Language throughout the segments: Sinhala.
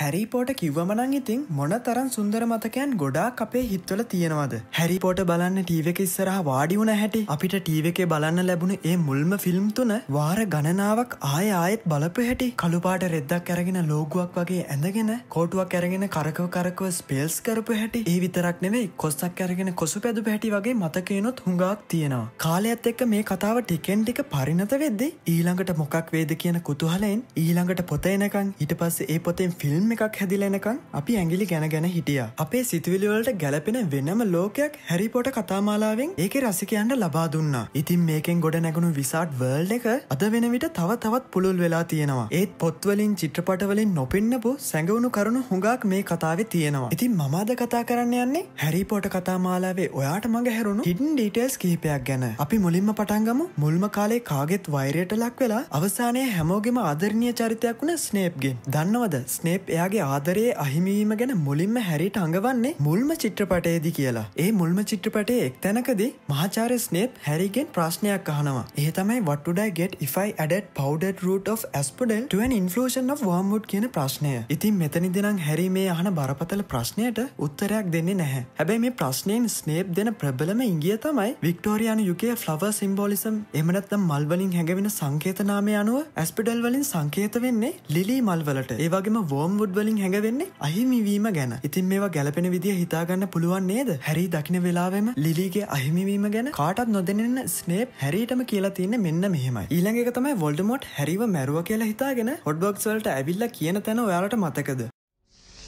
හැරිපෝට කිව්වමනං ඉතින් මොන තරන් සුන්දර මතකයන් ගොඩාක් අපේ හිත්වල තියෙනවද. හැරිපෝට බලන්න ටීවක ඉස්සරහ වාඩිවුන හැටි අපිට ටීවකේ බලන්න ලැබුණ ඒ මුල්ම ෆිල්ම් තුන වාර ගණනාවක් ආය ආයෙත් බලප හැටි කළුපාට රෙද්දක් ඇරගෙන ලෝගුවක් වගේ ඇඳගෙන කෝටුවක් ඇරගෙන කරකව කරකව ස්පේල්ස් කරපු හැටි ඒ විතරක් නෙවෙයි කොස්සක් ඇරගෙන කොසු පැදු පැටි වගේ මතකයනොත් හුඟක් තියෙනවා. කාලයත් එක්ක මේ කතාව ටිකෙන් ටික පරිණත වෙද්දි ඊළඟට මොකක් වේද කියන කුතුහලයෙන් ඊළඟට පොත එනකං ඊට පස්සේ ඒ පොතෙන් ෆිල්ම් ෆිල්ම් එකක් හැදිලෙනකං අපි ඇගිලි ගැන ගැන හිටිය අපේ සිතුවිලිවලට ගැලපෙන වෙනම ලෝකයක් හැරිපොට කතාමාලාවෙන් ඒක රසිකයන්ට ලබා දුන්න ඉතින් මේකෙන් ගොඩ නැගුණු විසාට් වර්ල්ඩ එක අද වෙන විට තව තවත් පුළුල් වෙලා තියෙනවා ඒත් පොත්වලින් චිත්‍රපටවලින් නොපෙන්න්නපු සැඟවුණු කරුණු හුඟක් මේ කතාවේ තියෙනවා ඉතින් මමාද කතා කරන්න යන්නේ හැරිපොට කතාමාලාවේ ඔයාට මඟ හැරුණු හිටන් ඩීටේස් කිහිපයක් ගැන අපි මුලින්ම පටන්ගම මුල්ම කාලේ කාගෙත් වෛරයට ලක් වෙලා අවසානය හැමෝගෙම ආදරණය චරිතයක් වුණ ස්නේප්ගේ දන්නවද ස්නේප් එයාගේ ආදරේ අහිමීම ගැන මුලින්ම හැරිට අඟවන්නේ මුල්ම චිත්‍රපටයේදි කියලා. ඒ මුල්ම චිත්‍රපටේ එක් තැනකදී මහාචාර ස්නේප් හැරිගෙන් ප්‍රශ්නයක් අහනවා. ඒ තමයි වටඩයි ගෙට ඉෆයි ඇඩට් පවඩ රට of ඇස්පඩල් ටුවන් ඉන්ෆලෝෂන් of වාම්මුඩ් කියන ප්‍රශ්නය. ඉතින් මෙතනිදිනම් හැරි මේ අහන බරපතල ප්‍රශ්නයට උත්තරයක් දෙන්නේ නැහැ. හැබැයි මේ ප්‍රශ්නයෙන් ස්නේප් දෙන ප්‍රබලම ඉංගිය තමයි වික්ටෝරයානු යුකේ ෆ්ලව සිම්බෝලිසම් එමනත්තම් මල්වලින් හැඟවෙන සංකේතනාමය අනුව ඇස්පිඩල් වලින් සංකේත වෙන්නේ ලිලී මල්වලට ඒවගේම වෝම්වුඩ ෆුඩ් වලින් හැඟවෙන්නේ අහිමිවීම ගැන ඉතින් මේවා ගැලපෙන විදිහ හිතාගන්න පුළුවන් නේද හැරි දකින වෙලාවෙම ලිලිගේ අහිමිවීම ගැන කාටත් නොදැනෙන ස්නේප් හැරිටම කියලා තියන්න මෙන්න මෙහෙමයි ඊළඟක තමයි වොල්ඩමොට් හැරිව මැරුව කියලා හිතාගෙන හොඩ්බොක්ස් වලට ඇවිල්ල කියන තැන ඔයාලට මතකද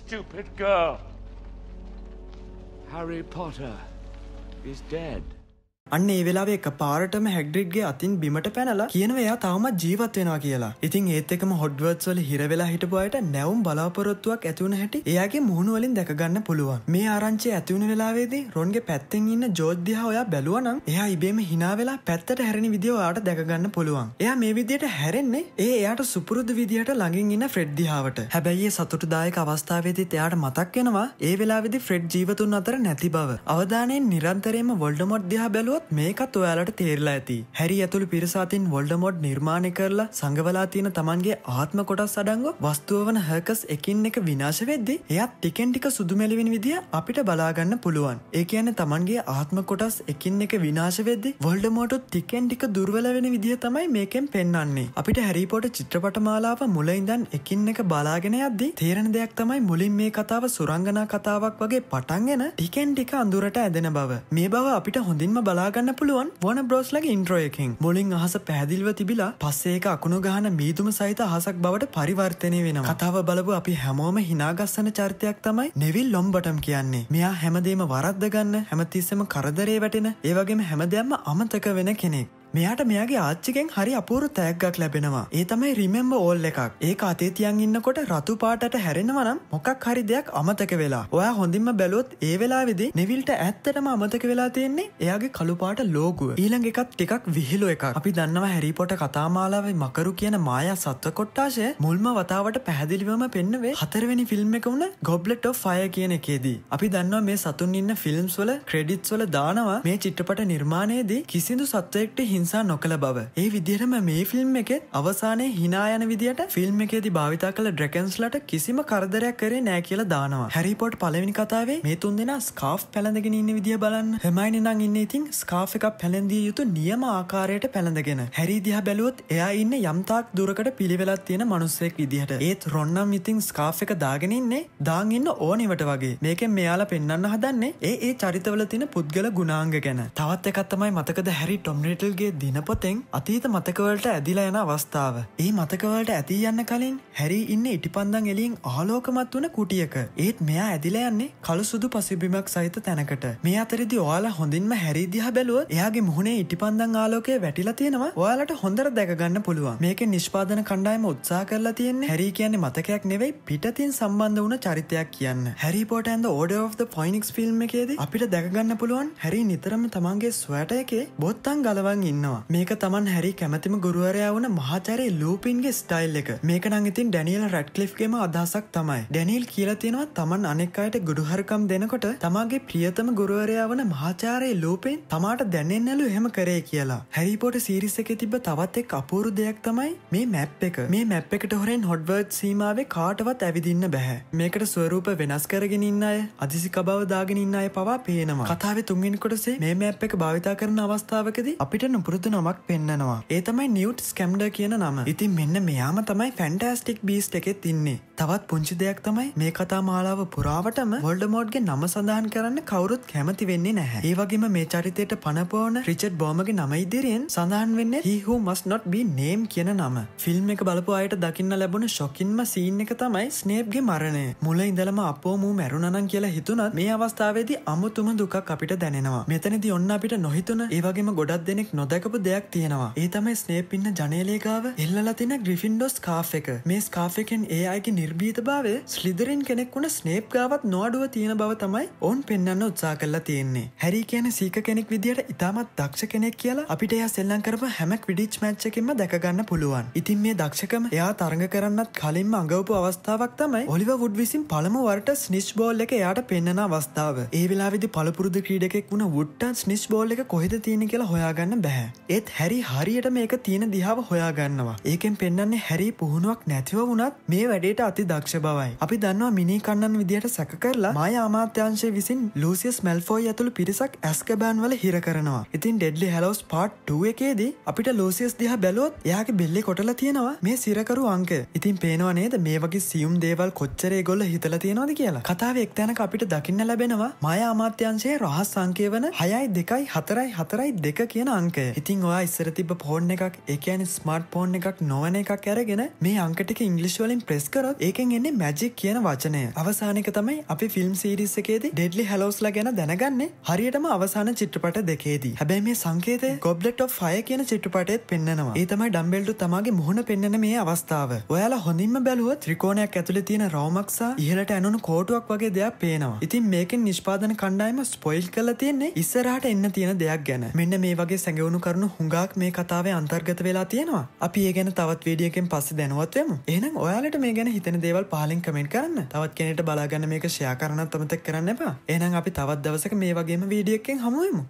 Stupid girl! Harry Potter is dead. අන්න ඒ වෙලාව එක පාරටම හැක්ඩ්‍රිඩ්ගේ අතින් බිමට පැනලා කියනව එයා තාමත් ජීවත් වෙනවා කියලා ඉතින් ඒත් එකම හොඩ්වර්ඩ්ස් වල හිරවෙලා හිටපු අයට නැවුම් බලාපොරොත්තුවක් ඇතිවුණ හැටි එයාගේ මුහුණු වලින් දැකගන්න පුළුවන් මේ ආරංචි ඇතිවුණ වෙලාවේදී රොන්ගේ පැත්තෙන් ඉන්න ජෝද්‍යහා ඔයා බැලුවනම් එයා ඉබේම හිනාවෙලා පැත්තට හැරෙන විදිව ඔයාට දැකගන්න පුළුවන් එයා මේ විදියට හැරෙන්නේ ඒ එයාට සුපුරුදු විදිහට ළඟින් ඉන්න ෆ්‍රෙඩ්දිහාාවට හැබැයි සතුටදායක අවස්ථාවේදී එයාට මතක් වෙනවා ඒ වෙලාවිදි ෆ්‍රෙඩ් ජීවතුන් අතර නැති බව අවධානයෙන් නිරන්තරයම වොල්ඩමොඩ් දිහා බැලුව හිතුවත් මේකත් ඔයාලට තේරලා ඇති හැරි ඇතුළ පිරිසාතින් වොල්ඩමොඩ් නිර්මාණය කරලා සඟවලා තියෙන තමන්ගේ ආත්ම කොටස් අඩංග වස්තුවන හකස් එකින් එක විනාශ වෙද්දි එයත් ටිකෙන් ටික සුදුමැලිවෙන විදිිය අපිට බලාගන්න පුළුවන් ඒ කියන්න තමන්ගේ ආත්ම කොටස් එකින් එක විනාශ වෙද්දි වොල්ඩමෝටොත් තිකෙන් ටික දුර්වල වෙන විදිිය තමයි මේකෙන් පෙන්න්නන්නේ අපිට හැරිපෝට චිත්‍රපට මාලාව මුලයින්දන් එකින් එක බලාගෙන යද්දි තේරණ දෙයක් තමයි මුලින් මේ කතාව සුරංගනා කතාවක් වගේ පටන්ගෙන ටිකෙන් ටික අඳුරට ඇදෙන බව මේ බව අපිට හොඳින්ම බලා හොයාගන්න පුළුවන් වන බ්‍රෝස්ලගේ ඉන්ට්‍රෝයකින් මුලින් අහස පැහැදිල්ව තිබිලා පස්සේක අකුණු ගහන මීතුම සහිත අහසක් බවට පරිවර්තනය වෙන කතාව බලපු අපි හැමෝම හිනාගස්සන චරිතයක් තමයි නෙවිල් ලොම්බටම් කියන්නේ මෙයා හැමදේම වරද්දගන්න හැමතිස්සම කරදරේ වැටෙන ඒවගේම හැමදයම්ම අමතක වෙන කෙනෙක්. මෙයාට මෙයාගේ ආච්චිකෙන් හරි අපූරු තෑග්ගක් ලැබෙනවා ඒ තමයි රිමෙම්බ ඕල් එකක් ඒ අතේතියන් ඉන්නකොට රතු පාටට හැරෙනවනම් මොකක් හරි දෙයක් අමතක වෙලා ඔයා හොඳින්ම බැලොත් ඒ වෙලා විදි නෙවිල්ට ඇත්තටම අමතක වෙලා තියෙන්නේ එයාගේ කළුපාට ලෝගුව ඊළඟ එකත් ටිකක් විහිලෝ එකක් අපි දන්නවා හැරිපොට කතාමාලාවේ මකරු කියන මායා සත්ව කොට්ටාශය මුල්ම වතාවට පැහැදිලිවම පෙන්න්නවේ හතරවෙනි ෆිල්ම් එක වුණ ගොබ්ලට ෆය කියන එකේදී. අපි දන්නවා මේ සතුන් ඉන්න ෆිල්ම්ස් වල ක්‍රෙඩිට්ස් වල දානවා මේ චිත්‍රපට නිර්මාණයේදී කිසිදු සත්වයෙක්ට හිංසා නොකළ බව. ඒ විදිහටම මේ ෆිල්ම් එකෙත් අවසානයේ හිනායන විදිට ෆිල්ම් එකේති භාවිතා කළ ඩ්‍රකන්ස්ලට කිසිම කරදරයක් කරේ නෑ කියලා දානවා. හැරිපොට් පලවෙනි කතාවේ මේ තුන් දෙෙන ස්කාෆ් පැළඳගෙන ඉන්න විදිහ බලන්න හමයිනි නං ඉන්න ඉතින් ස්කාෆ් එකක් පැළඳිය යුතු නියම ආකාරයට පැළඳගෙන. හැරි දිහ බැලුවොත් එයා ඉන්න යම්තාක් දුරකට පිළිවෙලත් තියෙන මනුස්සෙක් විදිහට ඒත් රොන්නම් ඉතින් ස්කාෆ් එක දාගෙනඉන්නේ දාං ඉන්න ඕනෙවට වගේ මේකෙන් මෙයාලා පෙන්න්න හදන්නේ ඒ ඒ චරිතවල තින පුද්ගල ගුණාංග ගැන තවත් එකත්තමයි මතකද හැරි ටොම්නටල්ගේ ඔවුන්ගේ දිනපොතෙන් අතීත මතකවලට ඇදිලා යන අවස්ථාව. ඒ මතකවලට ඇති යන්න කලින් හැරි ඉන්න ඉටිපන්දන් එලින් ආලෝකමත් වන කුටියක ඒත් මෙයා ඇදිලයන්නේ කළු සුදු පසිබිමක් සහිත තැනකට මේ අතරදි ඔයාලා හොඳින්ම හැරිදිහ බැලුව එයාගේ මුහුණේ ඉටිපන්දන් ආලෝකය වැටිලා තියෙනවා ඔයාලට හොඳර දැකගන්න පුළුවන් මේක නිෂ්පාදන කණ්ඩායම උත්සා කරලා තියෙන හැරි කියන්නේ මතකයක් නෙවෙයි පිටතින් සම්බන්ධ වුණ චරිතයක් කියන්න හැරිපෝට ඇන්ද ෝඩ of the පොයිනික්ස් ෆිල්ම් එකේද අපිට දැකගන්න පුළුවන් හැරි නිතරම තමන්ගේ ස්වැට එකේ බොත්තන් ගලවන් ඉන්න ඉන්නවා මේක තමන් හැරි කැමතිම ගුරුවරයා වන මහාචරේ ලූපින්ගේ ස්ටයිල් එක මේක නං ඉතින් ඩැනියල් රැට්ලිෆ්ගේම අදහසක් තමයි ඩැනිල් කියලා තියෙනවා තමන් අනෙක් අයට ගුඩුහරකම් දෙනකොට තමාගේ ප්‍රියතම ගුරුවරයා වන මහාචාරයේ ලූපෙන් තමාට දැනෙන්නලු එහෙම කරේ කියලා. හැරිපෝට සීරිස එක තිබ තවත් එක් අපූරු දෙයක් තමයි මේ මැප් එක මේ මැප් එකට හොරෙන් හොඩ්වර්ඩ් සීමාවේ කාටවත් ඇවිදින්න බැහැ. මේකට ස්වරූප වෙනස් කරගෙන ඉන්න අය අදිසි කබව දාගෙන ඉන්න අය පවා පේනවා. කතාවේ තුන්වෙනි කොටසේ මේ මැප් එක භාවිතා කරන අවස්ථාවකදී අපිට අපුරුදු නොමක් පෙන්න්නනවා ඒතමයි නිියවට් ස්කම්ඩ කියන නම ඉතින් මෙන්න මෙයාම තමයි ෆැන්ටස්ටික් බිස්ට එකෙත් ඉන්නේ තවත් පුංචි දෙයක් තමයි මේ කතා මාලාව පුරාවටම වොල්ඩමෝඩ්ගේ නම සඳහන් කරන්න කවරුත් කැමති වෙන්නේ නැහැ ඒවගේම මේ චරිතයට පණපෝන රිචඩ් බෝමගේ නම ඉදිරියෙන් සඳහන් වෙන්න හිහු මස් නොට් බි නේම් කියන නම ෆිල්ම් එක බලපු අයට දකින්න ලැබුණ ශොකින්ම සීන් එක තමයි ස්නේප්ගේ මරණය මුල ඉඳලම අපෝ මූ මැරුණනන් කියලා හිතුනත් මේ අවස්ථාවේදී අමුතුම දුකක් අපිට දැනෙනවා මෙතනදි ඔන්න අපිට නොහිතුන ඒවගේම ගොඩක් දෙනෙක් නොදැ දැකපු දෙයක් තියෙනවා ඒ තමයි ස්නේප් ඉන්න ජනේලේගාව එල්ලලා තින ග්‍රිෆින්ඩොස් කාෆ් එක මේ ස්කාෆ් එකෙන් ඒ අයගේ නිර්භීතභාවය ස්ලිදරින් කෙනෙක් වුණ ස්නේප් ගාවත් නොඩුව තියෙන බව තමයි ඔවන් පෙන්න්න උත්සා කරලා තියෙන්නේ හැරි කියන සීක කෙනෙක් විදිහට ඉතාමත් දක්ෂ කෙනෙක් කියලා අපිට එය සෙල්ලං කරම හැමක් විඩිච් මැච්චකින්ම දැකගන්න පුළුවන් ඉතින් මේ දක්ෂකම එයා තරඟ කරන්නත් කලින්ම අඟවපු අවස්ථාවක් තමයි ඔලිව වුඩ් විසින් පළමුවරට ස්නිච් බෝල් එක එයාට පෙන්න්නන අවස්ථාව ඒ වෙලා විදි පළපුරුදු ක්‍රීඩකෙක් වුණ වුට්ටන් ස්නිච් බෝල් එක කොහෙද තියෙන කියලා හොයාගන්න බැහැ ඒත් හැරි හරියට මේක තියෙන දිහාව හොයාගන්නවා ඒකෙන් පෙන්න්නේ හැරි පුහුණුවක් නැතිව වුණත් මේ වැඩේට අති දක්ෂ බවයි අපි දන්නවා මිනි කන්නන් විදිහට සැක කරලා මය අමාත්‍යංශය විසින් ලූසිස් මැල්ෆෝයි ඇතුළු පිරිසක් ඇස්කබෑන් වල හිර කරනවා ඉතින් ඩෙඩ්ලි හැලෝස් පාට්ටුව එකේදී අපිට ලෝසිස් දිහ බැලොත් එයාගේ බෙල්ලි කොටල තියෙනවා මේ සිරකරු අංක ඉතින් පේනවා නේද මේ වගේ සියුම් දේවල් කොච්චරේ ගොල්ල හිතල තියෙනවාද කියලා කතාව එක් තැනක අපිට දකින්න ලැබෙනවා මය අමාත්‍යංශයේ රහස් සංකය වන හයයි දෙකයි හතරයි හතරයි දෙක කියන අංකය ඉතින් ඔයා ඉස්සර තිබ පෝර්න් එකක් එකන ස්මර්ට් පෝර්න් එකක් නොවන එකක් ඇරගෙන මේ අංකටික ඉංගලිස්වලින් ප්‍රෙස් කරත් ඒකෙන් එන්නේ මැජික් කියන වචනය අවසානක තමයි අපි ෆිල්ම් සීරිස්සකේද ඩෙඩ්ලි හැලෝස්ලා ගැන දැනගන්නේ හරියටම අවසාන චිත්‍රපට දෙකේදී හැබැයි මේ සංකේතය ගොබ්ලට ෆය කියන චිත්‍රපටයත් පෙන්න්නවා ඒතම ඩම්බෙල්ටු තමාගේ මුහුණ පෙන්න්නන මේ අවස්ථාව ඔයාලා හොඳින්ම බැලුව ත්‍රිකෝණයක් ඇතුළ තියෙන රෝමක්සා ඉහලට ඇනුණු කෝටුවක් වගේ දෙයක් පේනවා ඉතින් මේකෙන් නිෂ්පාදන කණ්ඩායම ස්පොයිල් කල තියෙන්නේ ඉස්සරහට එන්න තියෙන දෙයක් ගැන මෙන්න මේ වගේ සැඟවුණු කරුණු හුඟක් මේ කතාවේ අන්තර්ගත වෙලා තියෙනවා අපි ඒ ගැන තවත් වීඩියකෙන් පස්ස දැනුවත්වම එහනම් ඔයාලට මේ ගැන හිතන දේවල් පහලින් කමෙන්ට කරන්න තවත් කෙනෙට බලාගන්න මේක ෂයා කරනත් අමතක් කරන්න එපා එනම් අපි තවත් දවසක මේ වගේම වීඩියකෙන් හමුවමු